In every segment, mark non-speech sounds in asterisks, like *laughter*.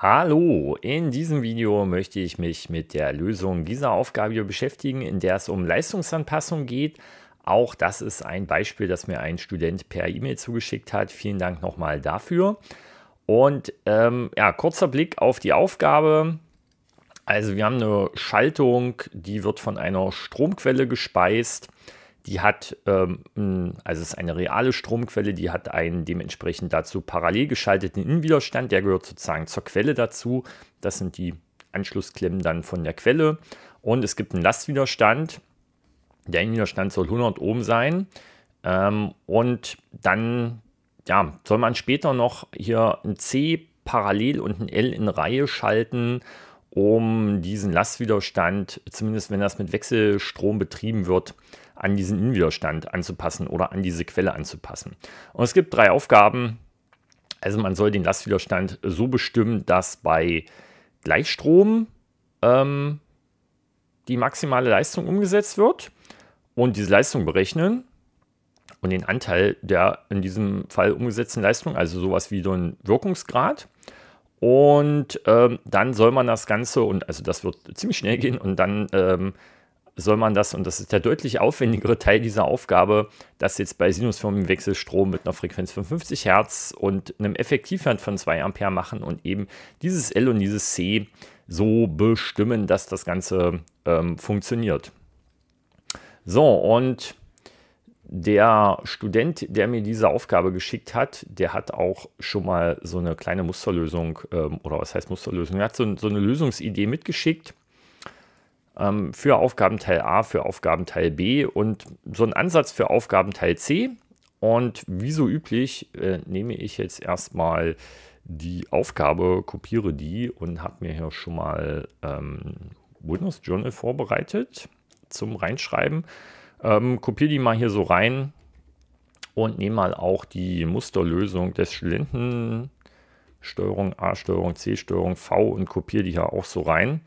Hallo, in diesem Video möchte ich mich mit der Lösung dieser Aufgabe beschäftigen, in der es um Leistungsanpassung geht. Auch das ist ein Beispiel, das mir ein Student per E-Mail zugeschickt hat. Vielen Dank nochmal dafür. Und ähm, ja, kurzer Blick auf die Aufgabe. Also wir haben eine Schaltung, die wird von einer Stromquelle gespeist die hat, ähm, mm, also es ist eine reale Stromquelle, die hat einen dementsprechend dazu parallel geschalteten Innenwiderstand, der gehört sozusagen zur Quelle dazu. Das sind die Anschlussklemmen dann von der Quelle. Und es gibt einen Lastwiderstand. Der Innenwiderstand soll 100 Ohm sein. Ähm, und dann ja, soll man später noch hier ein C parallel und ein L in Reihe schalten, um diesen Lastwiderstand, zumindest wenn das mit Wechselstrom betrieben wird, äh, an diesen Innenwiderstand anzupassen oder an diese Quelle anzupassen. Und es gibt drei Aufgaben. Also man soll den Lastwiderstand so bestimmen, dass bei Gleichstrom ähm, die maximale Leistung umgesetzt wird und diese Leistung berechnen und den Anteil der in diesem Fall umgesetzten Leistung, also sowas wie so ein Wirkungsgrad. Und ähm, dann soll man das Ganze, und also das wird ziemlich schnell gehen, und dann ähm, soll man das, und das ist der deutlich aufwendigere Teil dieser Aufgabe, das jetzt bei Sinusformenwechsel Strom mit einer Frequenz von 50 Hertz und einem Effektivwert von 2 Ampere machen und eben dieses L und dieses C so bestimmen, dass das Ganze ähm, funktioniert. So, und der Student, der mir diese Aufgabe geschickt hat, der hat auch schon mal so eine kleine Musterlösung, ähm, oder was heißt Musterlösung, er hat so, so eine Lösungsidee mitgeschickt ähm, für Aufgabenteil A, für Aufgabenteil B und so einen Ansatz für Aufgabenteil C. Und wie so üblich äh, nehme ich jetzt erstmal die Aufgabe, kopiere die und habe mir hier schon mal ähm, Windows Journal vorbereitet zum Reinschreiben. Ähm, kopiere die mal hier so rein und nehme mal auch die Musterlösung des Studenten Steuerung A, Steuerung C, Steuerung V und kopiere die hier auch so rein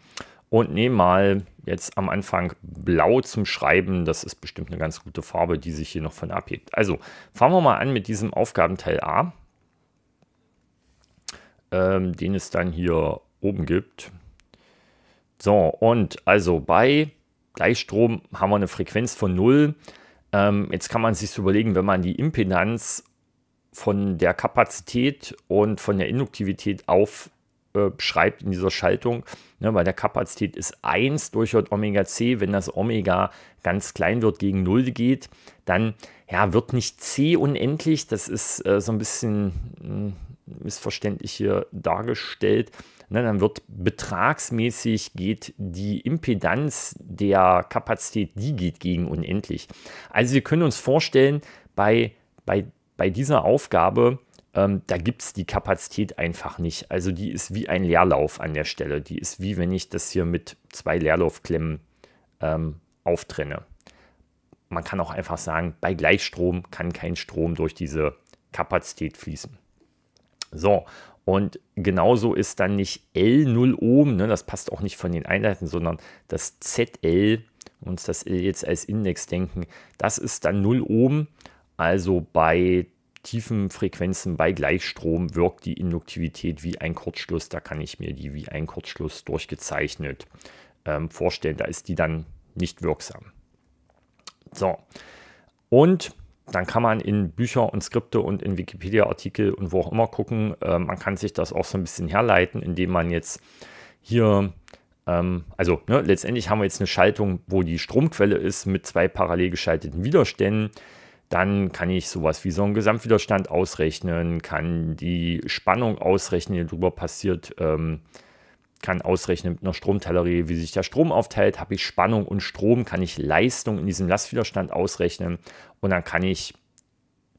und nehme mal jetzt am Anfang blau zum Schreiben. Das ist bestimmt eine ganz gute Farbe, die sich hier noch von abhebt. Also fangen wir mal an mit diesem Aufgabenteil A, ähm, den es dann hier oben gibt. So, und also bei Gleichstrom haben wir eine Frequenz von 0. Ähm, jetzt kann man sich überlegen, wenn man die Impedanz von der Kapazität und von der Induktivität auf äh, schreibt in dieser Schaltung, ne, weil der Kapazität ist 1 durch Omega C. Wenn das Omega ganz klein wird, gegen 0 geht, dann ja, wird nicht C unendlich. Das ist äh, so ein bisschen hm, missverständlich hier dargestellt. Ne, dann wird betragsmäßig geht die Impedanz der Kapazität, die geht gegen unendlich. Also wir können uns vorstellen, bei, bei, bei dieser Aufgabe, ähm, da gibt es die Kapazität einfach nicht. Also die ist wie ein Leerlauf an der Stelle. Die ist wie wenn ich das hier mit zwei Leerlaufklemmen ähm, auftrenne. Man kann auch einfach sagen, bei Gleichstrom kann kein Strom durch diese Kapazität fließen. So, und genauso ist dann nicht L0 oben, ne, das passt auch nicht von den Einheiten, sondern das ZL, uns das L jetzt als Index denken, das ist dann 0 oben, also bei tiefen Frequenzen bei Gleichstrom wirkt die Induktivität wie ein Kurzschluss. Da kann ich mir die wie ein Kurzschluss durchgezeichnet ähm, vorstellen. Da ist die dann nicht wirksam. So. Und dann kann man in Bücher und Skripte und in Wikipedia-Artikel und wo auch immer gucken. Äh, man kann sich das auch so ein bisschen herleiten, indem man jetzt hier, ähm, also ne, letztendlich haben wir jetzt eine Schaltung, wo die Stromquelle ist mit zwei parallel geschalteten Widerständen dann kann ich sowas wie so einen Gesamtwiderstand ausrechnen, kann die Spannung ausrechnen, die drüber passiert, ähm, kann ausrechnen mit einer Stromtellerie, wie sich der Strom aufteilt, habe ich Spannung und Strom, kann ich Leistung in diesem Lastwiderstand ausrechnen und dann kann ich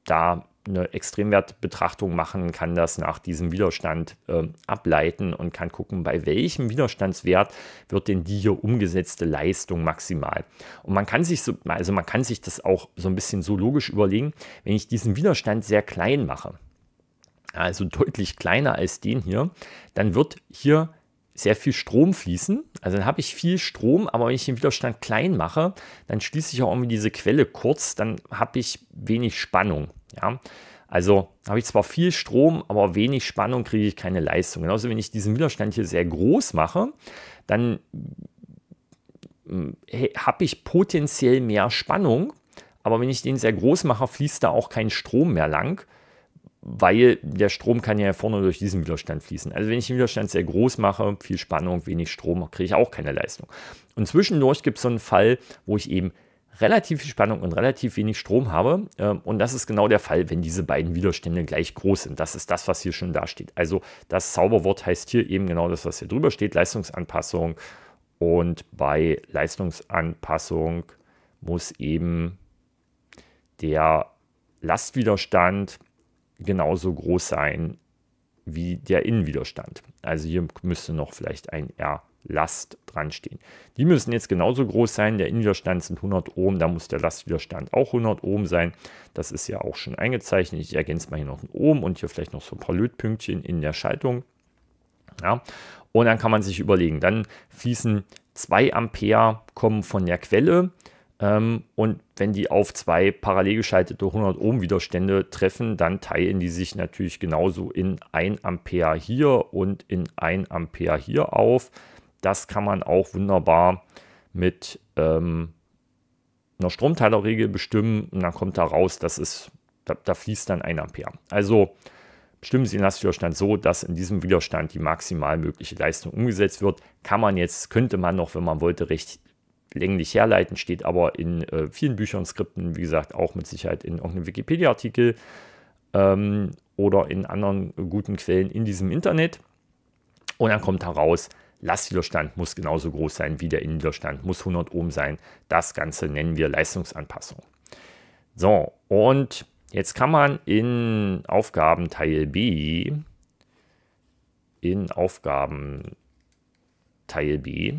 da eine Extremwertbetrachtung machen, kann das nach diesem Widerstand äh, ableiten und kann gucken, bei welchem Widerstandswert wird denn die hier umgesetzte Leistung maximal. Und man kann sich so, also man kann sich das auch so ein bisschen so logisch überlegen, wenn ich diesen Widerstand sehr klein mache, also deutlich kleiner als den hier, dann wird hier sehr viel Strom fließen. Also dann habe ich viel Strom, aber wenn ich den Widerstand klein mache, dann schließe ich auch irgendwie diese Quelle kurz, dann habe ich wenig Spannung. Ja? Also habe ich zwar viel Strom, aber wenig Spannung kriege ich keine Leistung. Genauso, wenn ich diesen Widerstand hier sehr groß mache, dann hm, habe ich potenziell mehr Spannung, aber wenn ich den sehr groß mache, fließt da auch kein Strom mehr lang, weil der Strom kann ja vorne durch diesen Widerstand fließen. Also wenn ich den Widerstand sehr groß mache, viel Spannung, wenig Strom, kriege ich auch keine Leistung. Und zwischendurch gibt es so einen Fall, wo ich eben relativ viel Spannung und relativ wenig Strom habe. Ähm, und das ist genau der Fall, wenn diese beiden Widerstände gleich groß sind. Das ist das, was hier schon dasteht. Also das Zauberwort heißt hier eben genau das, was hier drüber steht, Leistungsanpassung. Und bei Leistungsanpassung muss eben der Lastwiderstand genauso groß sein wie der Innenwiderstand. Also hier müsste noch vielleicht ein R Last dran stehen. Die müssen jetzt genauso groß sein. Der Innenwiderstand sind 100 Ohm, da muss der Lastwiderstand auch 100 Ohm sein. Das ist ja auch schon eingezeichnet. Ich ergänze mal hier noch einen Ohm und hier vielleicht noch so ein paar Lötpünktchen in der Schaltung. Ja, und dann kann man sich überlegen, dann fließen 2 Ampere kommen von der Quelle ähm, und wenn die auf zwei parallel geschaltete 100 Ohm Widerstände treffen, dann teilen die sich natürlich genauso in 1 Ampere hier und in 1 Ampere hier auf das kann man auch wunderbar mit ähm, einer Stromteilerregel bestimmen und dann kommt da raus, das ist, da, da fließt dann 1 Ampere. Also bestimmen Sie den Lastwiderstand so, dass in diesem Widerstand die maximal mögliche Leistung umgesetzt wird. Kann man jetzt, könnte man noch, wenn man wollte, recht länglich herleiten, steht aber in äh, vielen Büchern, Skripten, wie gesagt, auch mit Sicherheit in irgendeinem Wikipedia-Artikel ähm, oder in anderen guten Quellen in diesem Internet. Und dann kommt heraus, Lastwiderstand muss genauso groß sein wie der Innenwiderstand, muss 100 Ohm sein. Das Ganze nennen wir Leistungsanpassung. So, und jetzt kann man in Aufgabenteil B, in Aufgabenteil B,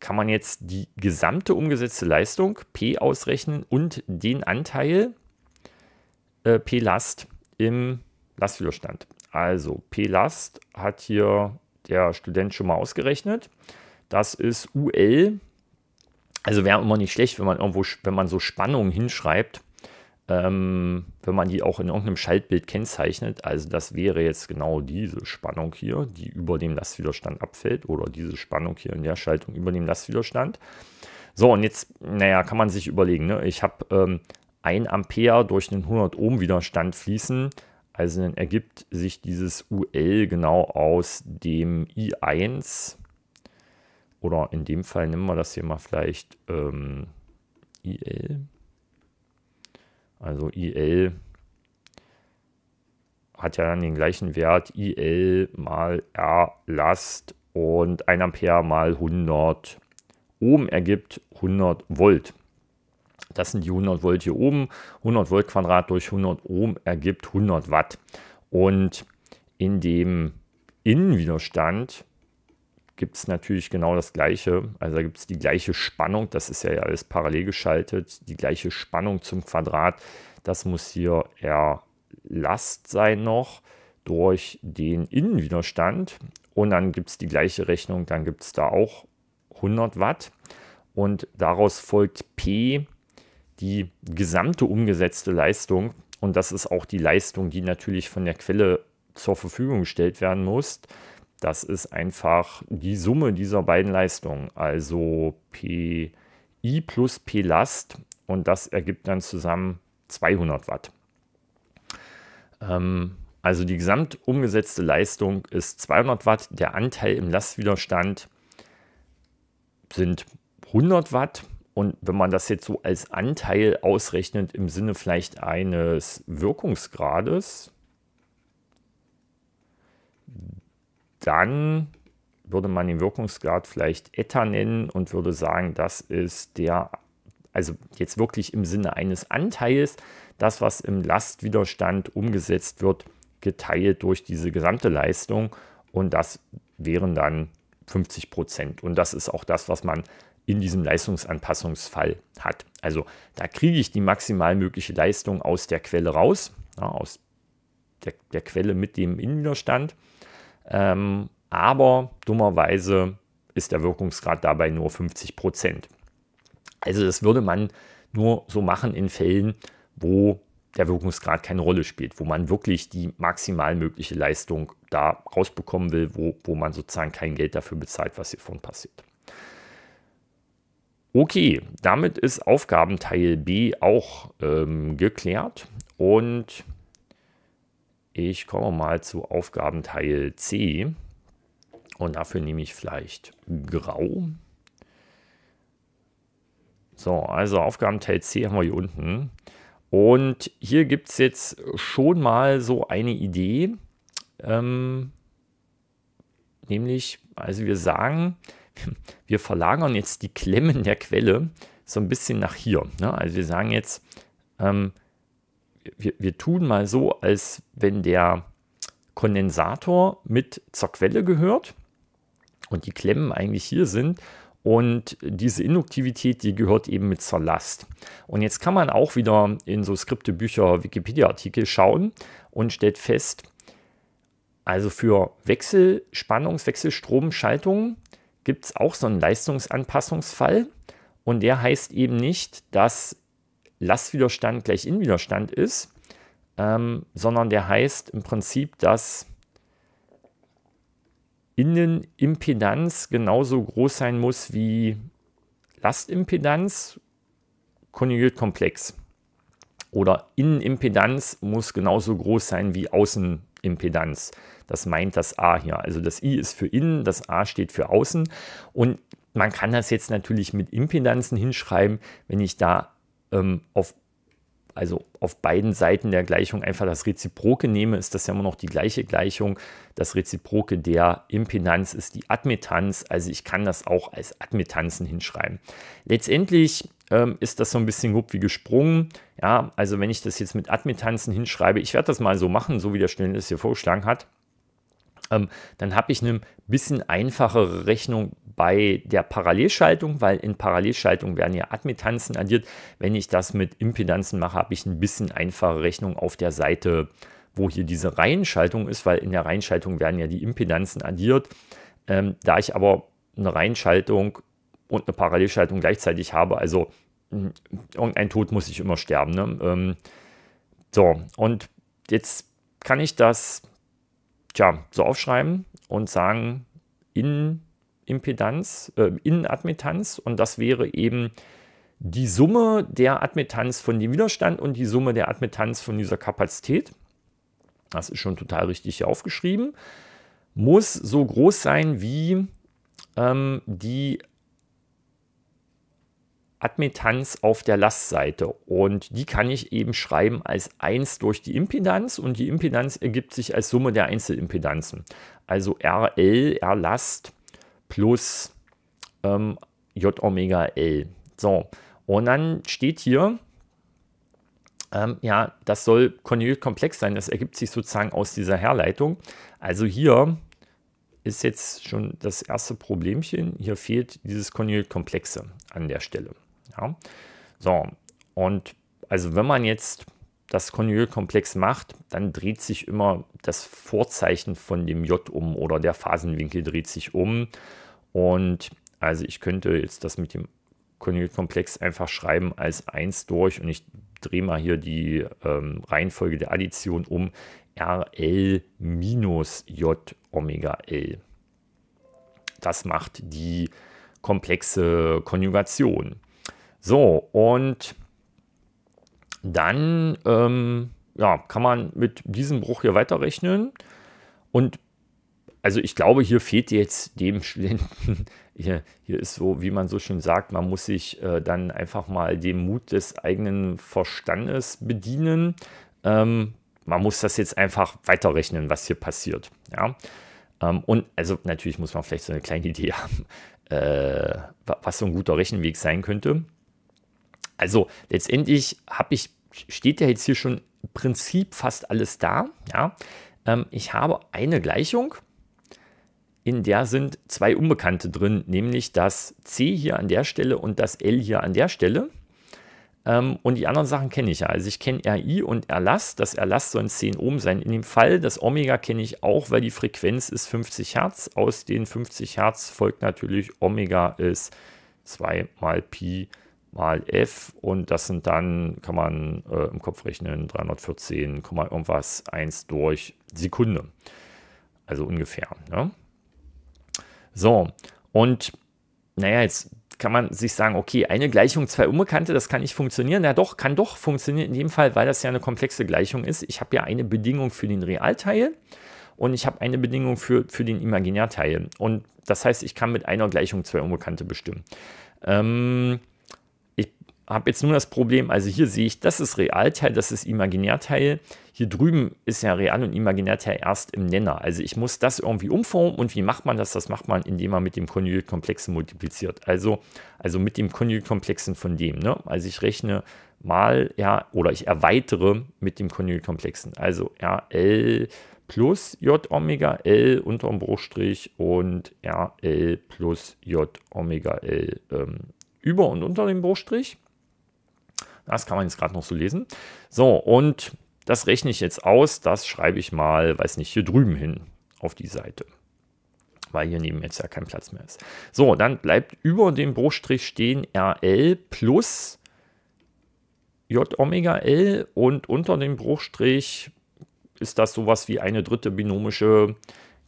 kann man jetzt die gesamte umgesetzte Leistung P ausrechnen und den Anteil äh, P-Last im Lastwiderstand. Also P-Last hat hier der Student schon mal ausgerechnet. Das ist UL. Also wäre immer nicht schlecht, wenn man irgendwo, wenn man so Spannungen hinschreibt, ähm, wenn man die auch in irgendeinem Schaltbild kennzeichnet. Also das wäre jetzt genau diese Spannung hier, die über dem Lastwiderstand abfällt oder diese Spannung hier in der Schaltung über dem Lastwiderstand. So, und jetzt, naja, kann man sich überlegen, ne? ich habe ähm, 1 Ampere durch einen 100 Ohm Widerstand fließen also dann ergibt sich dieses UL genau aus dem I1 oder in dem Fall nehmen wir das hier mal vielleicht ähm, IL. Also IL hat ja dann den gleichen Wert IL mal R Last und 1 Ampere mal 100 Ohm ergibt 100 Volt. Das sind die 100 Volt hier oben. 100 Volt Quadrat durch 100 Ohm ergibt 100 Watt. Und in dem Innenwiderstand gibt es natürlich genau das gleiche. Also da gibt es die gleiche Spannung, das ist ja alles parallel geschaltet, die gleiche Spannung zum Quadrat. Das muss hier Erlast sein noch durch den Innenwiderstand. Und dann gibt es die gleiche Rechnung, dann gibt es da auch 100 Watt. Und daraus folgt P die gesamte umgesetzte Leistung, und das ist auch die Leistung, die natürlich von der Quelle zur Verfügung gestellt werden muss, das ist einfach die Summe dieser beiden Leistungen, also PI plus P Last, und das ergibt dann zusammen 200 Watt. Ähm, also die gesamt umgesetzte Leistung ist 200 Watt, der Anteil im Lastwiderstand sind 100 Watt und wenn man das jetzt so als Anteil ausrechnet, im Sinne vielleicht eines Wirkungsgrades, dann würde man den Wirkungsgrad vielleicht Eta nennen und würde sagen, das ist der, also jetzt wirklich im Sinne eines Anteils, das, was im Lastwiderstand umgesetzt wird, geteilt durch diese gesamte Leistung. Und das wären dann 50 Prozent. Und das ist auch das, was man in diesem Leistungsanpassungsfall hat. Also da kriege ich die maximal mögliche Leistung aus der Quelle raus, ja, aus der, der, Quelle mit dem Innenwiderstand. Ähm, aber dummerweise ist der Wirkungsgrad dabei nur 50 Prozent. Also das würde man nur so machen in Fällen, wo der Wirkungsgrad keine Rolle spielt, wo man wirklich die maximal mögliche Leistung da rausbekommen will, wo, wo man sozusagen kein Geld dafür bezahlt, was hiervon passiert. Okay, damit ist Aufgabenteil B auch ähm, geklärt und ich komme mal zu Aufgabenteil C und dafür nehme ich vielleicht grau. So, also Aufgabenteil C haben wir hier unten. Und hier gibt es jetzt schon mal so eine Idee, ähm, nämlich, also wir sagen, wir verlagern jetzt die Klemmen der Quelle so ein bisschen nach hier. Ne? Also wir sagen jetzt, ähm, wir, wir tun mal so, als wenn der Kondensator mit zur Quelle gehört und die Klemmen eigentlich hier sind. Und diese Induktivität, die gehört eben mit zur Last. Und jetzt kann man auch wieder in so Skripte, Bücher, Wikipedia-Artikel schauen und stellt fest, also für Wechselspannungs-, Wechselstromschaltungen gibt es auch so einen Leistungsanpassungsfall und der heißt eben nicht, dass Lastwiderstand gleich Innenwiderstand ist, ähm, sondern der heißt im Prinzip, dass Innenimpedanz genauso groß sein muss wie Lastimpedanz, konjugiert komplex. Oder Innenimpedanz muss genauso groß sein wie Außenimpedanz. Das meint das A hier. Also das I ist für innen, das A steht für außen. Und man kann das jetzt natürlich mit Impedanzen hinschreiben, wenn ich da ähm, auf also auf beiden Seiten der Gleichung einfach das Reziproke nehme, ist das ja immer noch die gleiche Gleichung. Das Reziproke der Impedanz ist die Admittanz, also ich kann das auch als Admittanzen hinschreiben. Letztendlich ähm, ist das so ein bisschen gut wie gesprungen. Ja, also wenn ich das jetzt mit Admittanzen hinschreibe, ich werde das mal so machen, so wie der Student es hier vorgeschlagen hat. Ähm, dann habe ich eine bisschen einfachere Rechnung bei der Parallelschaltung, weil in Parallelschaltung werden ja Admittanzen addiert. Wenn ich das mit Impedanzen mache, habe ich ein bisschen einfache Rechnung auf der Seite, wo hier diese Reihenschaltung ist, weil in der Reihenschaltung werden ja die Impedanzen addiert. Ähm, da ich aber eine Reihenschaltung und eine Parallelschaltung gleichzeitig habe, also hm, irgendein Tod muss ich immer sterben. Ne? Ähm, so, und jetzt kann ich das tja, so aufschreiben und sagen Innenimpedanz, äh, Innenadmittanz und das wäre eben die Summe der Admittanz von dem Widerstand und die Summe der Admittanz von dieser Kapazität. Das ist schon total richtig hier aufgeschrieben. Muss so groß sein wie ähm, die Admittanz auf der Lastseite und die kann ich eben schreiben als 1 durch die Impedanz und die Impedanz ergibt sich als Summe der Einzelimpedanzen. Also RL, R-Last plus ähm, J Omega L. So, und dann steht hier, ähm, ja, das soll konjugiert komplex sein, das ergibt sich sozusagen aus dieser Herleitung. Also hier ist jetzt schon das erste Problemchen. Hier fehlt dieses konjugiert Komplexe an der Stelle. Ja? So, und also wenn man jetzt das Konjugalkomplex macht, dann dreht sich immer das Vorzeichen von dem J um oder der Phasenwinkel dreht sich um. Und also ich könnte jetzt das mit dem Konjugalkomplex einfach schreiben als 1 durch und ich drehe mal hier die ähm, Reihenfolge der Addition um RL minus J Omega L. Das macht die komplexe Konjugation. So, und dann ähm, ja, kann man mit diesem Bruch hier weiterrechnen. Und also ich glaube, hier fehlt jetzt dem Studenten, *laughs* hier, hier ist so, wie man so schön sagt, man muss sich äh, dann einfach mal dem Mut des eigenen Verstandes bedienen. Ähm, man muss das jetzt einfach weiterrechnen, was hier passiert. Ja? Ähm, und also natürlich muss man vielleicht so eine kleine Idee haben, *laughs* äh, was so ein guter Rechenweg sein könnte. Also letztendlich habe ich, steht ja jetzt hier schon im Prinzip fast alles da. Ja? Ähm, ich habe eine Gleichung, in der sind zwei Unbekannte drin, nämlich das C hier an der Stelle und das L hier an der Stelle. Ähm, und die anderen Sachen kenne ich ja. Also ich kenne RI und Erlass. Das Erlass sollen 10 Ohm sein. In dem Fall, das Omega kenne ich auch, weil die Frequenz ist 50 Hertz. Aus den 50 Hertz folgt natürlich Omega ist 2 mal Pi mal f und das sind dann, kann man äh, im Kopf rechnen, 314, irgendwas 1 durch Sekunde. Also ungefähr. Ne? So, und naja, jetzt kann man sich sagen, okay, eine Gleichung, zwei Unbekannte, das kann nicht funktionieren. Ja doch, kann doch funktionieren in dem Fall, weil das ja eine komplexe Gleichung ist. Ich habe ja eine Bedingung für den Realteil und ich habe eine Bedingung für, für den Imaginärteil. Und das heißt, ich kann mit einer Gleichung zwei Unbekannte bestimmen. Ähm, habe jetzt nur das Problem, also hier sehe ich, das ist Realteil, das ist Imaginärteil. Hier drüben ist ja Real- und Imaginärteil erst im Nenner. Also ich muss das irgendwie umformen. Und wie macht man das? Das macht man, indem man mit dem Konjugitkomplexen multipliziert. Also, also mit dem Konjugitkomplexen von dem. Ne? Also ich rechne mal, ja, oder ich erweitere mit dem Konjugitkomplexen. Also RL plus J Omega L unterm Bruchstrich und RL plus J Omega L ähm, über und unter dem Bruchstrich. Das kann man jetzt gerade noch so lesen. So, und das rechne ich jetzt aus. Das schreibe ich mal, weiß nicht, hier drüben hin auf die Seite. Weil hier neben jetzt ja kein Platz mehr ist. So, dann bleibt über dem Bruchstrich stehen RL plus J Omega L und unter dem Bruchstrich ist das sowas wie eine dritte binomische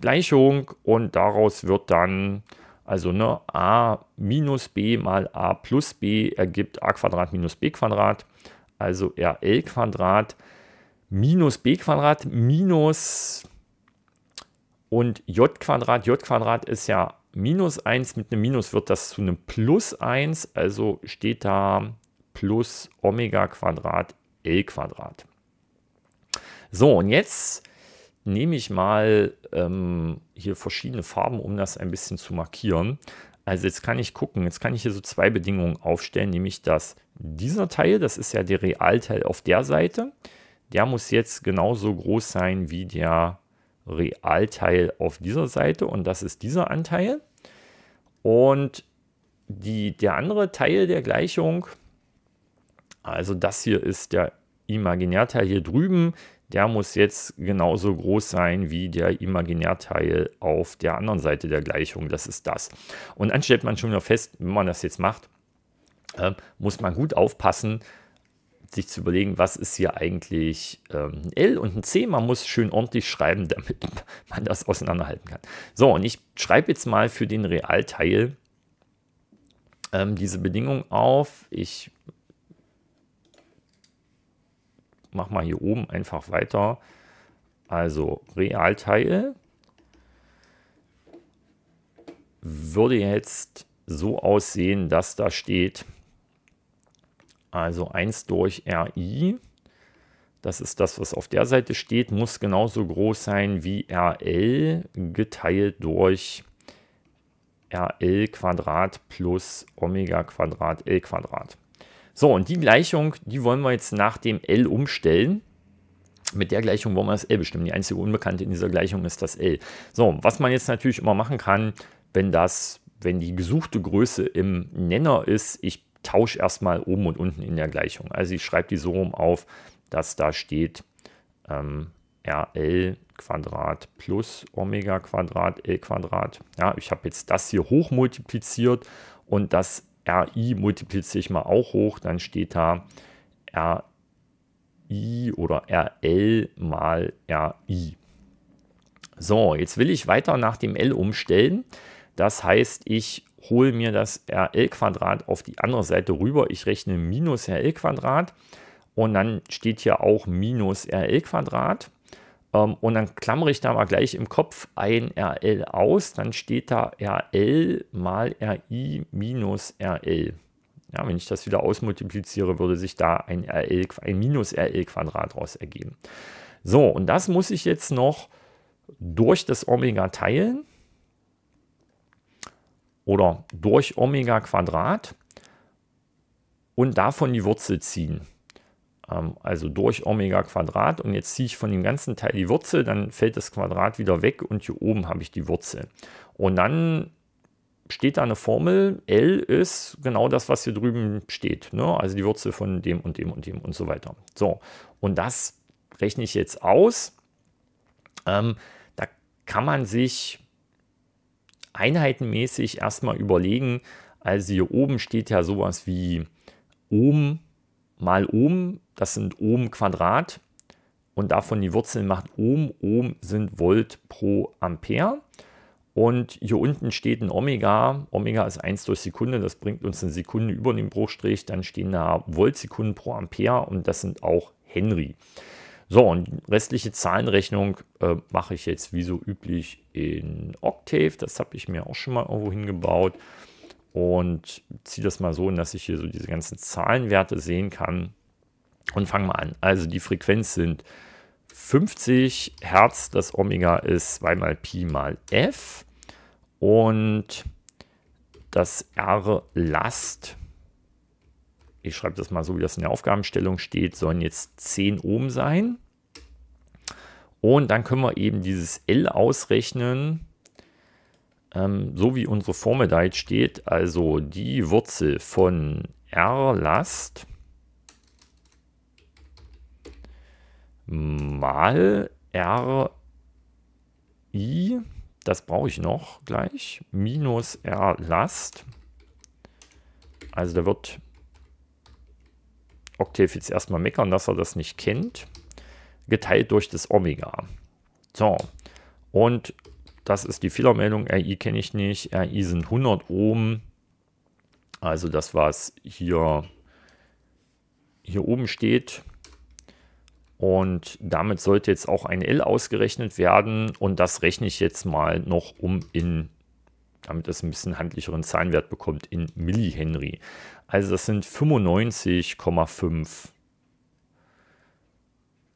Gleichung und daraus wird dann also ne, a minus b mal a plus b ergibt a Quadrat minus b Quadrat. Also rl Quadrat minus b Quadrat minus und j Quadrat. j Quadrat ist ja minus 1. Mit einem Minus wird das zu einem plus 1. Also steht da plus Omega Quadrat L Quadrat. So, und jetzt nehme ich mal ähm, hier verschiedene Farben, um das ein bisschen zu markieren. Also jetzt kann ich gucken, jetzt kann ich hier so zwei Bedingungen aufstellen, nämlich dass dieser Teil, das ist ja der Realteil auf der Seite, der muss jetzt genauso groß sein wie der Realteil auf dieser Seite und das ist dieser Anteil. Und die, der andere Teil der Gleichung, also das hier ist der Imaginärteil hier drüben, der muss jetzt genauso groß sein wie der Imaginärteil auf der anderen Seite der Gleichung. Das ist das. Und dann stellt man schon wieder fest, wenn man das jetzt macht, äh, muss man gut aufpassen, sich zu überlegen, was ist hier eigentlich ähm, ein L und ein C. Man muss schön ordentlich schreiben, *laughs* damit man das auseinanderhalten kann. So, und ich schreibe jetzt mal für den Realteil ähm, diese Bedingung auf. Ich mach mal hier oben einfach weiter. Also Realteil würde jetzt so aussehen, dass da steht, also 1 durch RI, das ist das, was auf der Seite steht, muss genauso groß sein wie RL geteilt durch RL Quadrat plus Omega Quadrat L Quadrat. So, und die Gleichung, die wollen wir jetzt nach dem L umstellen. Mit der Gleichung wollen wir das L bestimmen. Die einzige Unbekannte in dieser Gleichung ist das L. So, was man jetzt natürlich immer machen kann, wenn das, wenn die gesuchte Größe im Nenner ist, ich tausche erstmal oben und unten in der Gleichung. Also ich schreibe die so rum auf, dass da steht ähm, RL Quadrat plus Omega Quadrat L Quadrat. Ja, ich habe jetzt das hier hoch multipliziert und das RI multipliziere ich mal auch hoch, dann steht da RI oder RL mal RI. So, jetzt will ich weiter nach dem L umstellen. Das heißt, ich hole mir das RL-Quadrat auf die andere Seite rüber. Ich rechne minus RL-Quadrat und dann steht hier auch minus RL-Quadrat. Ähm, und dann klammere ich da mal gleich im Kopf ein RL aus, dann steht da RL mal RI minus RL. Ja, wenn ich das wieder ausmultipliziere, würde sich da ein, RL, ein minus RL Quadrat raus ergeben. So, und das muss ich jetzt noch durch das Omega teilen oder durch Omega Quadrat und davon die Wurzel ziehen. Ähm, also durch Omega Quadrat und jetzt ziehe ich von dem ganzen Teil die Wurzel, dann fällt das Quadrat wieder weg und hier oben habe ich die Wurzel. Und dann steht da eine Formel, L ist genau das, was hier drüben steht, ne? also die Wurzel von dem und dem und dem und so weiter. So, und das rechne ich jetzt aus. Ähm, da kann man sich einheitenmäßig erstmal überlegen, also hier oben steht ja sowas wie Ohm mal Ohm, das sind Ohm Quadrat und davon die Wurzeln macht Ohm. Ohm sind Volt pro Ampere. Und hier unten steht ein Omega. Omega ist 1 durch Sekunde, das bringt uns eine Sekunde über den Bruchstrich. Dann stehen da Voltsekunden pro Ampere und das sind auch Henry. So, und restliche Zahlenrechnung äh, mache ich jetzt wie so üblich in Octave. Das habe ich mir auch schon mal irgendwo hingebaut und ziehe das mal so, dass ich hier so diese ganzen Zahlenwerte sehen kann und fange mal an. Also die Frequenz sind 50 Hertz, das Omega ist 2 mal Pi mal F und das R Last, ich schreibe das mal so, wie das in der Aufgabenstellung steht, sollen jetzt 10 Ohm sein. Und dann können wir eben dieses L ausrechnen ähm, so wie unsere Formel da jetzt steht, also die Wurzel von R-Last mal R-I, das brauche ich noch gleich, minus R-Last. Also da wird Octave jetzt erstmal meckern, dass er das nicht kennt, geteilt durch das Omega. So, und das ist die Fehlermeldung. RI kenne ich nicht. RI sind 100 Ohm. Also das, was hier, hier oben steht. Und damit sollte jetzt auch ein L ausgerechnet werden. Und das rechne ich jetzt mal noch um in, damit es ein bisschen handlicheren Zahlenwert bekommt, in Millihenry. Also das sind 95,5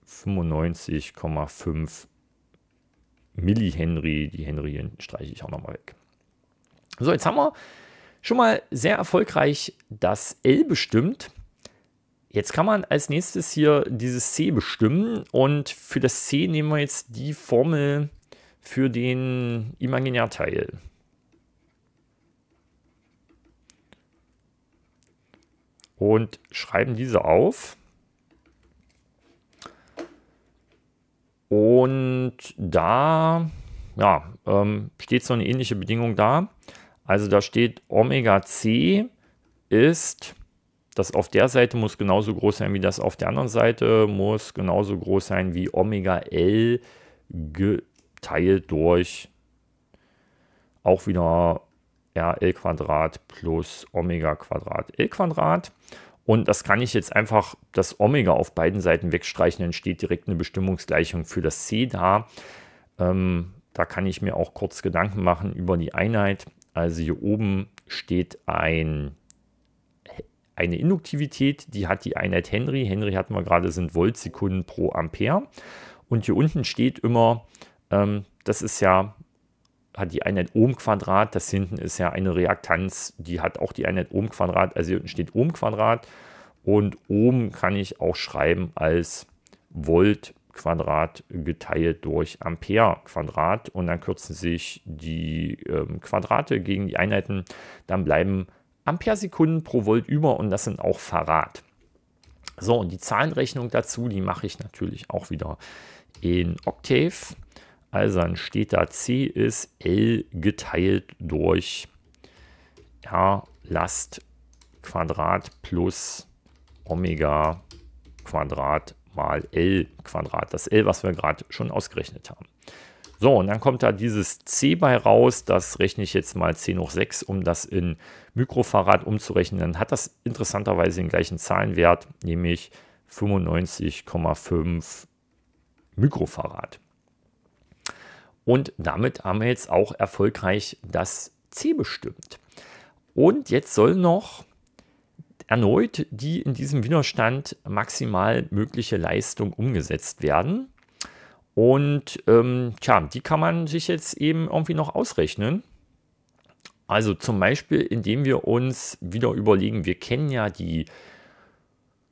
95,5 Millie Henry. Die Henry streiche ich auch nochmal weg. So, jetzt haben wir schon mal sehr erfolgreich das L bestimmt. Jetzt kann man als nächstes hier dieses C bestimmen und für das C nehmen wir jetzt die Formel für den Imaginärteil. Und schreiben diese auf. Und da ja, ähm, steht so eine ähnliche Bedingung da. Also da steht Omega C ist, das auf der Seite muss genauso groß sein wie das auf der anderen Seite, muss genauso groß sein wie Omega L geteilt durch auch wieder RL Quadrat plus Omega Quadrat L Quadrat. Und das kann ich jetzt einfach das Omega auf beiden Seiten wegstreichen, dann steht direkt eine Bestimmungsgleichung für das C da. Ähm, da kann ich mir auch kurz Gedanken machen über die Einheit. Also hier oben steht ein, eine Induktivität, die hat die Einheit Henry. Henry hatten wir gerade, sind Voltsekunden pro Ampere. Und hier unten steht immer, ähm, das ist ja hat die Einheit Ohm-Quadrat, das hinten ist ja eine Reaktanz, die hat auch die Einheit Ohm-Quadrat, also hier unten steht Ohm-Quadrat und Ohm kann ich auch schreiben als Volt Quadrat geteilt durch Ampere Quadrat und dann kürzen sich die ähm, Quadrate gegen die Einheiten, dann bleiben Ampere Sekunden pro Volt über und das sind auch Farad. So, und die Zahlenrechnung dazu, die mache ich natürlich auch wieder in Octave. Also dann steht da C ist L geteilt durch R Last Quadrat plus Omega Quadrat mal L Quadrat. Das L, was wir gerade schon ausgerechnet haben. So, und dann kommt da dieses C bei raus. Das rechne ich jetzt mal 10 hoch 6, um das in Mikrofarad umzurechnen. Dann hat das interessanterweise den gleichen Zahlenwert, nämlich 95,5 Mikrofarad. Und damit haben wir jetzt auch erfolgreich das C bestimmt. Und jetzt soll noch erneut die in diesem Widerstand maximal mögliche Leistung umgesetzt werden. Und ähm, tja, die kann man sich jetzt eben irgendwie noch ausrechnen. Also zum Beispiel, indem wir uns wieder überlegen, wir kennen ja die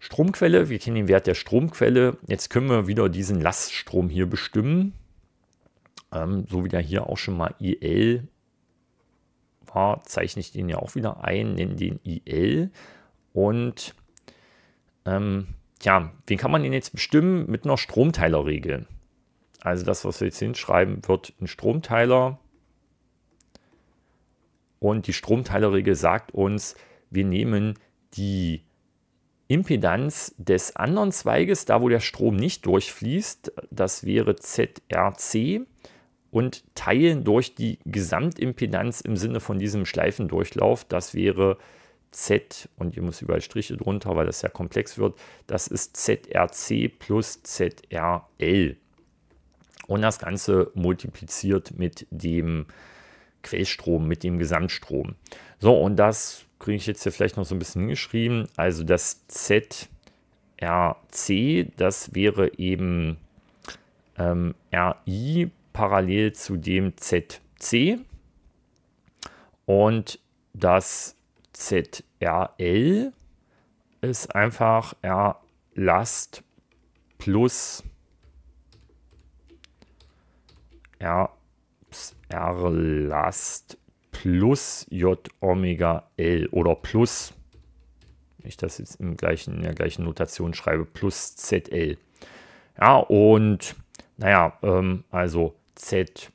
Stromquelle, wir kennen den Wert der Stromquelle. Jetzt können wir wieder diesen Laststrom hier bestimmen. Ähm, so wie ja hier auch schon mal IL war, zeichne ich den ja auch wieder ein, nenne den IL. Und ähm, tja, wen kann man denn jetzt bestimmen? Mit einer Stromteilerregel. Also das, was wir jetzt hinschreiben, wird ein Stromteiler. Und die Stromteilerregel sagt uns, wir nehmen die Impedanz des anderen Zweiges, da wo der Strom nicht durchfließt, das wäre ZRC, und teilen durch die Gesamtimpedanz im Sinne von diesem Schleifendurchlauf. Das wäre Z, und ihr müsst überall Striche drunter, weil das ja komplex wird, das ist ZRC plus ZRL. Und das Ganze multipliziert mit dem Quellstrom, mit dem Gesamtstrom. So, und das kriege ich jetzt hier vielleicht noch so ein bisschen hingeschrieben. Also das ZRC, das wäre eben ähm, RI parallel zu dem ZC und das ZRL ist einfach Erlast plus Erlast plus J Omega L oder plus, wenn ich das jetzt im gleichen, in der gleichen Notation schreibe, plus ZL. Ja, und naja, ähm, also Z.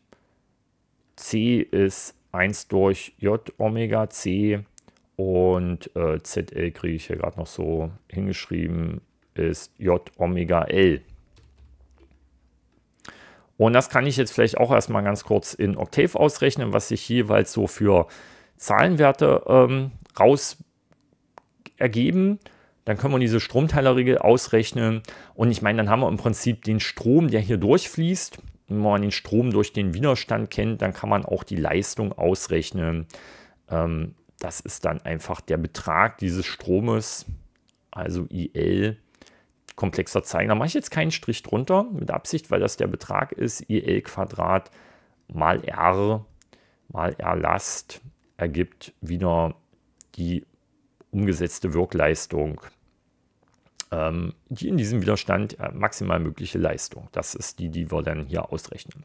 C ist 1 durch J Omega C und äh, ZL kriege ich hier gerade noch so hingeschrieben, ist J Omega L. Und das kann ich jetzt vielleicht auch erstmal ganz kurz in Octave ausrechnen, was sich jeweils so für Zahlenwerte ähm, raus ergeben. Dann können wir diese Stromteilerregel ausrechnen. Und ich meine, dann haben wir im Prinzip den Strom, der hier durchfließt wenn man den Strom durch den Widerstand kennt, dann kann man auch die Leistung ausrechnen. Ähm, das ist dann einfach der Betrag dieses Stromes, also IL, komplexer zeigen. Da mache ich jetzt keinen Strich drunter mit Absicht, weil das der Betrag ist. IL Quadrat mal R mal R Last ergibt wieder die umgesetzte Wirkleistung ähm, die in diesem Widerstand äh, maximal mögliche Leistung. Das ist die, die wir dann hier ausrechnen.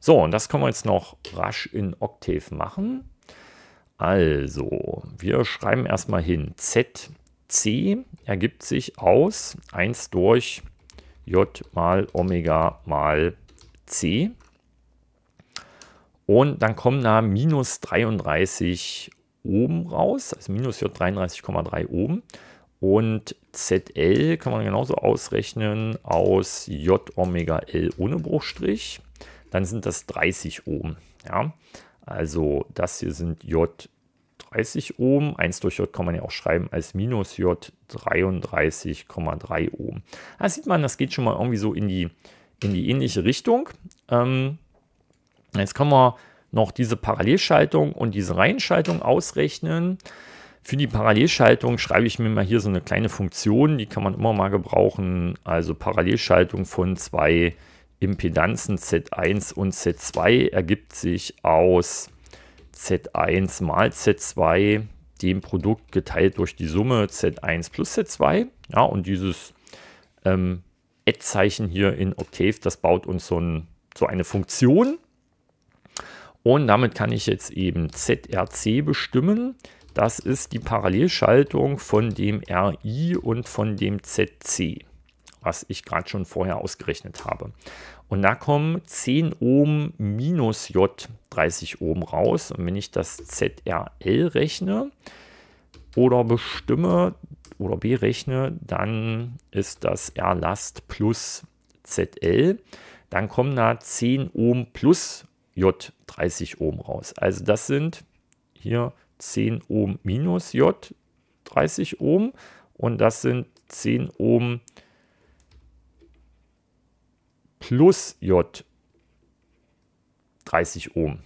So, und das können wir jetzt noch rasch in Octave machen. Also, wir schreiben erstmal hin, ZC ergibt sich aus 1 durch J mal Omega mal C. Und dann kommen da minus 33 oben raus, also minus J 33,3 oben. Und ZL kann man genauso ausrechnen aus J Omega L ohne Bruchstrich. Dann sind das 30 Ohm. Ja? Also das hier sind J 30 Ohm. 1 durch J kann man ja auch schreiben als minus J 33,3 Ohm. Da sieht man, das geht schon mal irgendwie so in die, in die ähnliche Richtung. Ähm, jetzt kann man noch diese Parallelschaltung und diese Reihenschaltung ausrechnen. Für die Parallelschaltung schreibe ich mir mal hier so eine kleine Funktion, die kann man immer mal gebrauchen. Also Parallelschaltung von zwei Impedanzen Z1 und Z2 ergibt sich aus Z1 mal Z2, dem Produkt geteilt durch die Summe Z1 plus Z2. Ja, und dieses ähm, Add-Zeichen hier in Octave, das baut uns so, ein, so eine Funktion. Und damit kann ich jetzt eben ZRC bestimmen. Das ist die Parallelschaltung von dem RI und von dem ZC, was ich gerade schon vorher ausgerechnet habe. Und da kommen 10 Ohm minus J 30 Ohm raus. Und wenn ich das ZRL rechne oder bestimme oder berechne, dann ist das R-Last plus ZL. Dann kommen da 10 Ohm plus J 30 Ohm raus. Also das sind hier 10 Ohm minus J, 30 Ohm. Und das sind 10 Ohm plus J, 30 Ohm.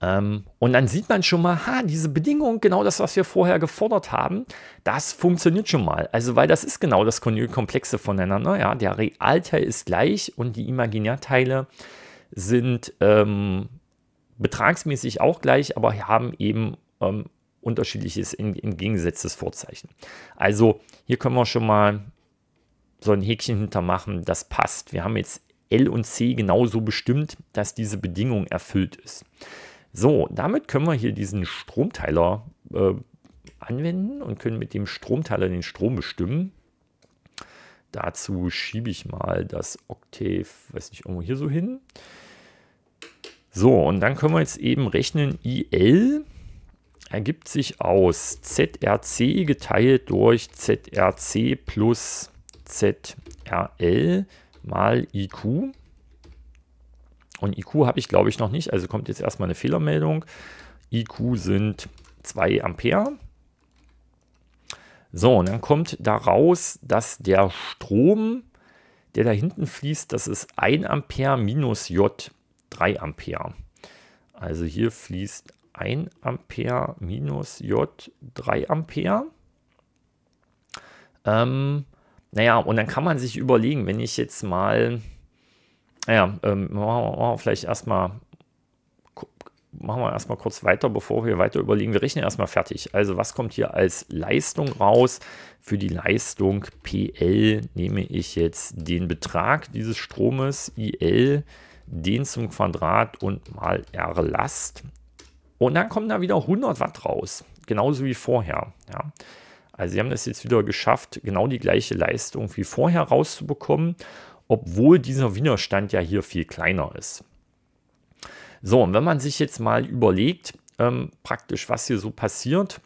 Ähm, und dann sieht man schon mal, ha, diese Bedingung, genau das, was wir vorher gefordert haben, das funktioniert schon mal. Also, weil das ist genau das Konjunkturkomplexe voneinander. Ja, der Realteil ist gleich und die Imaginärteile sind ähm, betragsmäßig auch gleich, aber haben eben ähm, unterschiedliches entgegengesetztes Vorzeichen. Also hier können wir schon mal so ein Häkchen hintermachen, das passt. Wir haben jetzt L und C genauso bestimmt, dass diese Bedingung erfüllt ist. So, damit können wir hier diesen Stromteiler äh, anwenden und können mit dem Stromteiler den Strom bestimmen. Dazu schiebe ich mal das Octave, weiß nicht, irgendwo hier so hin. So, und dann können wir jetzt eben rechnen, IL ergibt sich aus ZRC geteilt durch ZRC plus ZRL mal IQ. Und IQ habe ich, glaube ich, noch nicht. Also kommt jetzt erstmal eine Fehlermeldung. IQ sind 2 Ampere. So, und dann kommt daraus, dass der Strom, der da hinten fließt, das ist 1 Ampere minus J. 3 Ampere. Also hier fließt 1 Ampere minus J 3 Ampere. Ähm, naja, und dann kann man sich überlegen, wenn ich jetzt mal, naja, ähm, machen wir vielleicht erstmal machen wir erstmal kurz weiter, bevor wir weiter überlegen. Wir rechnen erstmal fertig. Also was kommt hier als Leistung raus? Für die Leistung PL nehme ich jetzt den Betrag dieses Stromes IL den zum Quadrat und mal R-Last. Und dann kommen da wieder 100 Watt raus, genauso wie vorher. Ja. Also sie haben das jetzt wieder geschafft, genau die gleiche Leistung wie vorher rauszubekommen, obwohl dieser Widerstand ja hier viel kleiner ist. So, und wenn man sich jetzt mal überlegt, ähm, praktisch, was hier so passiert,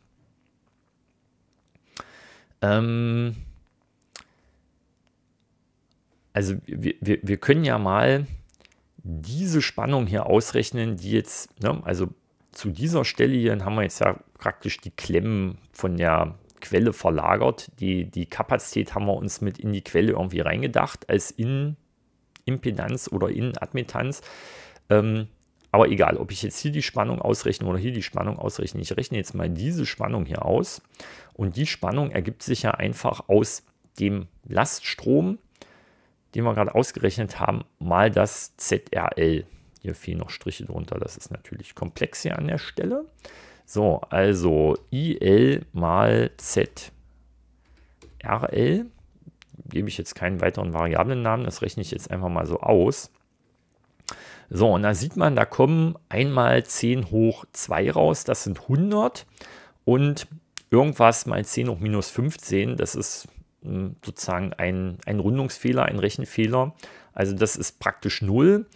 ähm, also wir, wir, wir können ja mal diese Spannung hier ausrechnen, die jetzt, ne, also zu dieser Stelle hier haben wir jetzt ja praktisch die Klemmen von der Quelle verlagert. Die, die Kapazität haben wir uns mit in die Quelle irgendwie reingedacht, als Innenimpedanz oder Innenadmittanz. Ähm, aber egal, ob ich jetzt hier die Spannung ausrechne oder hier die Spannung ausrechne, ich rechne jetzt mal diese Spannung hier aus. Und die Spannung ergibt sich ja einfach aus dem Laststrom, den wir gerade ausgerechnet haben, mal das ZRL. Hier fehlen noch Striche drunter, das ist natürlich komplex hier an der Stelle. So, also IL mal ZRL, gebe ich jetzt keinen weiteren Variablennamen, das rechne ich jetzt einfach mal so aus. So, und da sieht man, da kommen einmal 10 hoch 2 raus, das sind 100 und irgendwas mal 10 hoch minus 15, das ist ähm, sozusagen ein, ein Rundungsfehler, ein Rechenfehler. Also das ist praktisch 0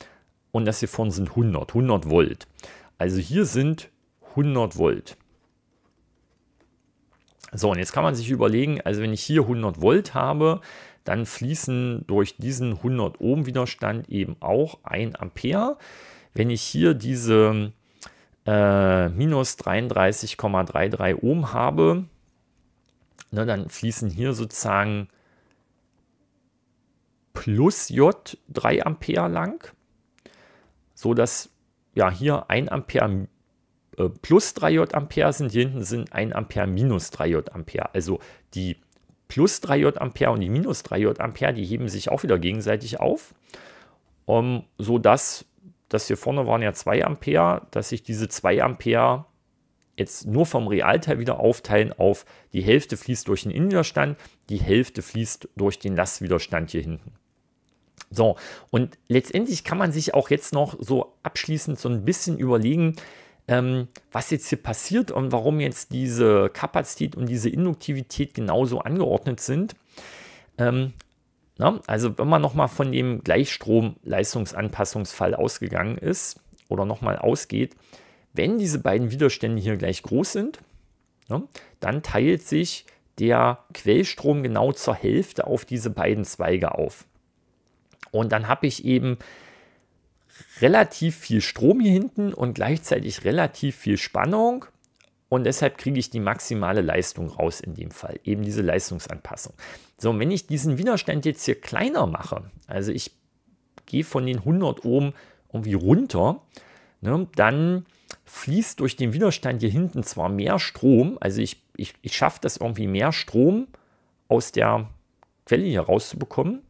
und das hier vorne sind 100, 100 Volt. Also hier sind 100 Volt. So, und jetzt kann man sich überlegen, also wenn ich hier 100 Volt habe, dann fließen durch diesen 100 Ohm Widerstand eben auch 1 Ampere. Wenn ich hier diese äh, minus 33,33 ,33 Ohm habe, Ne, dann fließen hier sozusagen plus J 3 Ampere lang, so dass ja hier 1 Ampere äh, plus 3J Ampere sind, hier hinten sind 1 Ampere minus 3J Ampere. Also die plus 3J Ampere und die minus 3J Ampere, die heben sich auch wieder gegenseitig auf, um, ähm, so dass das hier vorne waren ja 2 Ampere, dass sich diese 2 Ampere jetzt nur vom Realteil wieder aufteilen auf die Hälfte fließt durch den Innenwiderstand, die Hälfte fließt durch den Lastwiderstand hier hinten. So, und letztendlich kann man sich auch jetzt noch so abschließend so ein bisschen überlegen, ähm, was jetzt hier passiert und warum jetzt diese Kapazität und diese Induktivität genauso angeordnet sind. Ähm, na, also wenn man nochmal von dem Gleichstromleistungsanpassungsfall ausgegangen ist oder nochmal ausgeht, wenn diese beiden Widerstände hier gleich groß sind, ne, dann teilt sich der Quellstrom genau zur Hälfte auf diese beiden Zweige auf. Und dann habe ich eben relativ viel Strom hier hinten und gleichzeitig relativ viel Spannung. Und deshalb kriege ich die maximale Leistung raus in dem Fall, eben diese Leistungsanpassung. So, und wenn ich diesen Widerstand jetzt hier kleiner mache, also ich gehe von den 100 Ohm irgendwie runter, ne, dann fließt durch den Widerstand hier hinten zwar mehr Strom, also ich, ich, ich schaffe das irgendwie mehr Strom aus der Quelle hier rauszubekommen,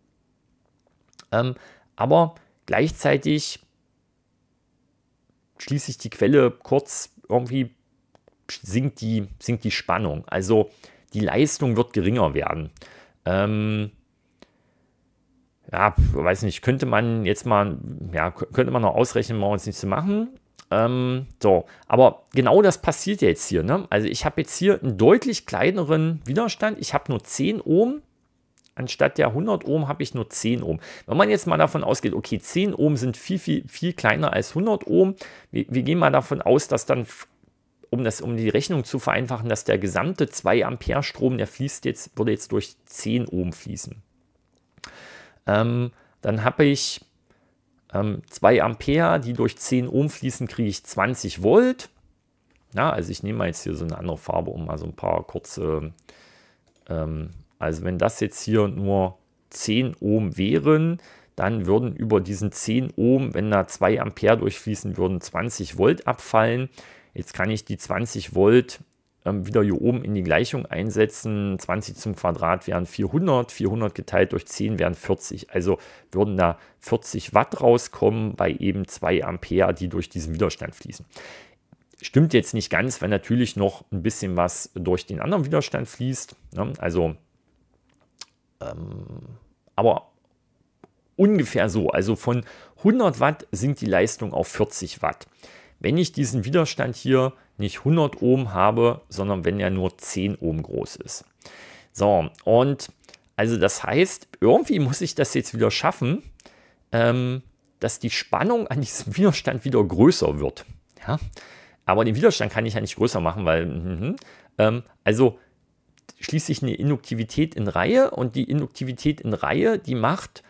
ähm, aber gleichzeitig schließe ich die Quelle kurz, irgendwie sinkt die, sinkt die Spannung. Also die Leistung wird geringer werden. Ähm, ja, weiß nicht, könnte man jetzt mal, ja, könnte man noch ausrechnen, brauchen wir jetzt nicht zu machen. Ähm, so, aber genau das passiert jetzt hier. Ne? Also ich habe jetzt hier einen deutlich kleineren Widerstand. Ich habe nur 10 Ohm. Anstatt der 100 Ohm habe ich nur 10 Ohm. Wenn man jetzt mal davon ausgeht, okay, 10 Ohm sind viel, viel, viel kleiner als 100 Ohm. Wir, wir gehen mal davon aus, dass dann, um, das, um die Rechnung zu vereinfachen, dass der gesamte 2 Ampere Strom, der fließt jetzt, würde jetzt durch 10 Ohm fließen. Ähm, dann habe ich ähm, 2 Ampere, die durch 10 Ohm fließen, kriege ich 20 Volt. Ja, also ich nehme mal jetzt hier so eine andere Farbe, um mal so ein paar kurze... Ähm, also wenn das jetzt hier nur 10 Ohm wären, dann würden über diesen 10 Ohm, wenn da 2 Ampere durchfließen würden, 20 Volt abfallen. Jetzt kann ich die 20 Volt ähm, wieder hier oben in die Gleichung einsetzen. 20 zum Quadrat wären 400, 400 geteilt durch 10 wären 40. Also würden da 40 Watt rauskommen bei eben 2 Ampere, die durch diesen Widerstand fließen. Stimmt jetzt nicht ganz, weil natürlich noch ein bisschen was durch den anderen Widerstand fließt. Ne? Also, ähm, aber ungefähr so. Also von 100 Watt sinkt die Leistung auf 40 Watt wenn ich diesen Widerstand hier nicht 100 Ohm habe, sondern wenn er nur 10 Ohm groß ist. So, und also das heißt, irgendwie muss ich das jetzt wieder schaffen, ähm, dass die Spannung an diesem *laughs* Widerstand wieder größer wird. Ja? Aber den Widerstand kann ich ja nicht größer machen, weil, mm -hmm, ähm, also schließe ich eine Induktivität in Reihe und die Induktivität in Reihe, die macht,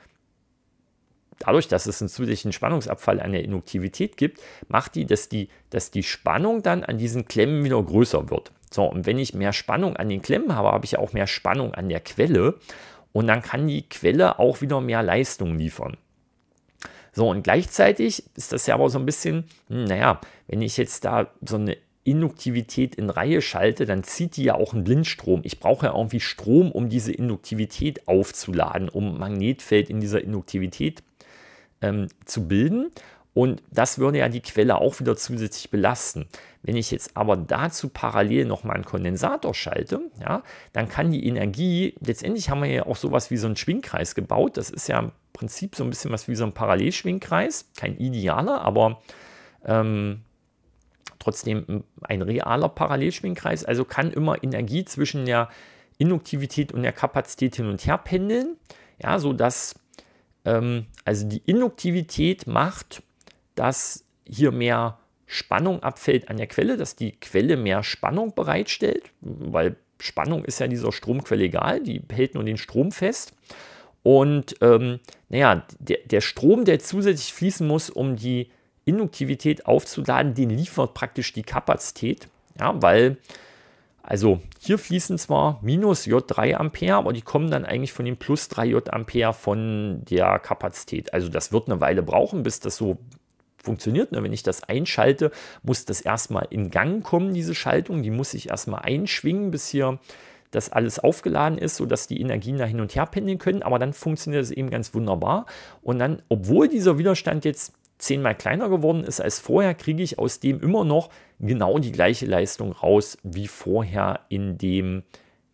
dadurch, dass es einen zusätzlichen Spannungsabfall an der Induktivität gibt, macht die, dass die, dass die Spannung dann an diesen Klemmen wieder größer wird. So, und wenn ich mehr Spannung an den Klemmen habe, habe ich ja auch mehr Spannung an der Quelle. Und dann kann die Quelle auch wieder mehr Leistung liefern. So, und gleichzeitig ist das ja aber so ein bisschen, hm, naja, wenn ich jetzt da so eine Induktivität in Reihe schalte, dann zieht die ja auch einen Blindstrom. Ich brauche ja irgendwie Strom, um diese Induktivität aufzuladen, um Magnetfeld in dieser Induktivität ähm, zu bilden. Und das würde ja die Quelle auch wieder zusätzlich belasten. Wenn ich jetzt aber dazu parallel nochmal einen Kondensator schalte, ja, dann kann die Energie, letztendlich haben wir ja auch sowas wie so einen Schwingkreis gebaut. Das ist ja im Prinzip so ein bisschen was wie so ein Parallelschwingkreis. Kein idealer, aber ähm, trotzdem ein realer Parallelschwingkreis. Also kann immer Energie zwischen der Induktivität und der Kapazität hin und her pendeln. Ja, sodass ähm, also die Induktivität macht, dass hier mehr Spannung abfällt an der Quelle, dass die Quelle mehr Spannung bereitstellt, weil Spannung ist ja dieser Stromquelle egal, die hält nur den Strom fest. Und ähm, naja, der, der Strom, der zusätzlich fließen muss, um die Induktivität aufzuladen, den liefert praktisch die Kapazität, ja, weil also hier fließen zwar minus J3 Ampere, aber die kommen dann eigentlich von dem plus 3 J Ampere von der Kapazität. Also das wird eine Weile brauchen, bis das so funktioniert. Ne? Wenn ich das einschalte, muss das erstmal in Gang kommen, diese Schaltung. Die muss ich erstmal einschwingen, bis hier das alles aufgeladen ist, sodass die Energien da hin und her pendeln können. Aber dann funktioniert das eben ganz wunderbar. Und dann, obwohl dieser Widerstand jetzt zehnmal kleiner geworden ist als vorher, kriege ich aus dem immer noch genau die gleiche Leistung raus wie vorher in dem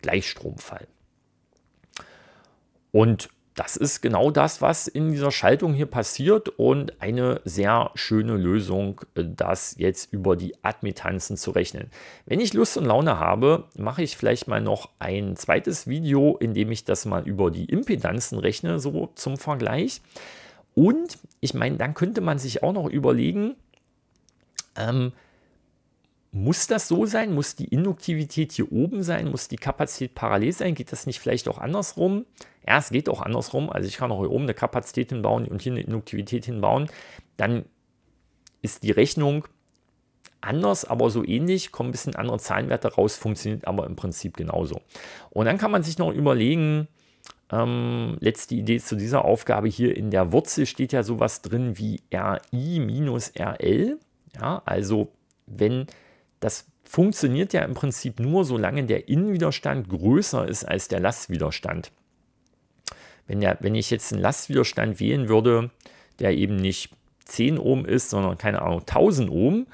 Gleichstromfall. Und das ist genau das, was in dieser Schaltung hier passiert und eine sehr schöne Lösung, äh, das jetzt über die Admittanzen zu rechnen. Wenn ich Lust und Laune habe, mache ich vielleicht mal noch ein zweites Video, in dem ich das mal über die Impedanzen rechne, so zum Vergleich. Und ich meine, dann könnte man sich auch noch überlegen, ähm, muss das so sein? Muss die Induktivität hier oben sein? Muss die Kapazität parallel sein? Geht das nicht vielleicht auch andersrum? Ja, es geht auch andersrum. Also ich kann auch hier oben eine Kapazität hinbauen und hier eine Induktivität hinbauen. Dann ist die Rechnung anders, aber so ähnlich, kommen ein bisschen andere Zahlenwerte raus, funktioniert aber im Prinzip genauso. Und dann kann man sich noch überlegen, ähm, letzte Idee zu dieser Aufgabe hier. In der Wurzel steht ja sowas drin wie RI minus RL. Ja, also wenn das funktioniert ja im Prinzip nur, solange der Innenwiderstand größer ist als der Lastwiderstand. Wenn, der, wenn ich jetzt einen Lastwiderstand wählen würde, der eben nicht 10 Ohm ist, sondern keine Ahnung, 1000 Ohm,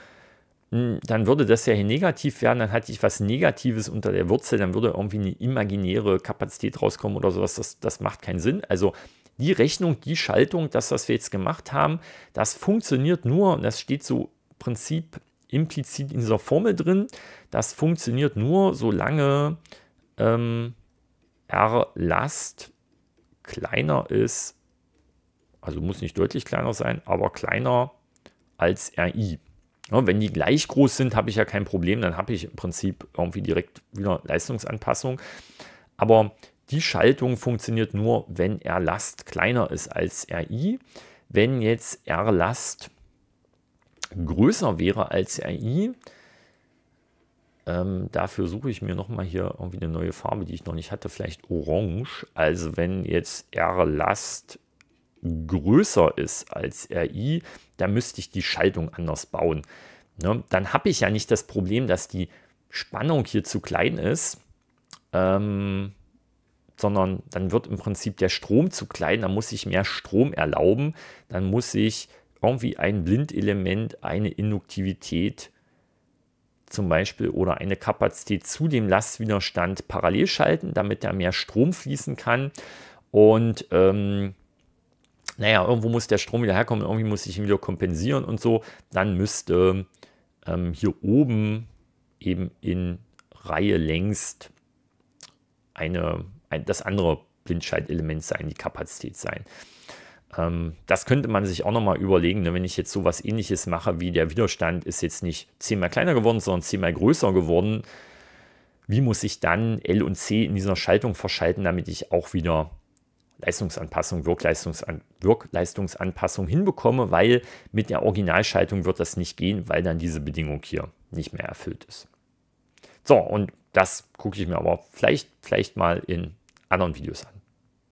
hm, dann würde das ja hier negativ werden, dann hatte ich was Negatives unter der Wurzel, dann würde irgendwie eine imaginäre Kapazität rauskommen oder sowas, das, das macht keinen Sinn. Also die Rechnung, die Schaltung, das, was wir jetzt gemacht haben, das funktioniert nur, und das steht so im Prinzip implizit in dieser Formel drin, das funktioniert nur, solange ähm, R-Last kleiner ist, also muss nicht deutlich kleiner sein, aber kleiner als RI. Ne, wenn die gleich groß sind, habe ich ja kein Problem, dann habe ich im Prinzip irgendwie direkt wieder Leistungsanpassung. Aber die Schaltung funktioniert nur, wenn R-Last kleiner ist als RI. Wenn jetzt R-Last größer wäre als RI, ähm, dafür suche ich mir nochmal hier irgendwie eine neue Farbe, die ich noch nicht hatte, vielleicht orange. Also wenn jetzt R-Last größer ist als RI, da müsste ich die Schaltung anders bauen. Ne? Dann habe ich ja nicht das Problem, dass die Spannung hier zu klein ist, ähm, sondern dann wird im Prinzip der Strom zu klein, dann muss ich mehr Strom erlauben, dann muss ich irgendwie ein Blindelement, eine Induktivität zum Beispiel oder eine Kapazität zu dem Lastwiderstand parallel schalten, damit da mehr Strom fließen kann. Und ähm, naja, irgendwo muss der Strom wieder herkommen, irgendwie muss ich ihn wieder kompensieren und so, dann müsste ähm, hier oben eben in Reihe längst eine, ein, das andere Blindschaltelement sein, die Kapazität sein. Ähm, das könnte man sich auch nochmal überlegen, ne? wenn ich jetzt so was ähnliches mache, wie der Widerstand ist jetzt nicht zehnmal kleiner geworden, sondern zehnmal größer geworden. Wie muss ich dann L und C in dieser Schaltung verschalten, damit ich auch wieder Leistungsanpassung, Wirkleistungsan Wirkleistungsanpassung hinbekomme, weil mit der Originalschaltung wird das nicht gehen, weil dann diese Bedingung hier nicht mehr erfüllt ist. So, und das gucke ich mir aber vielleicht, vielleicht mal in anderen Videos an.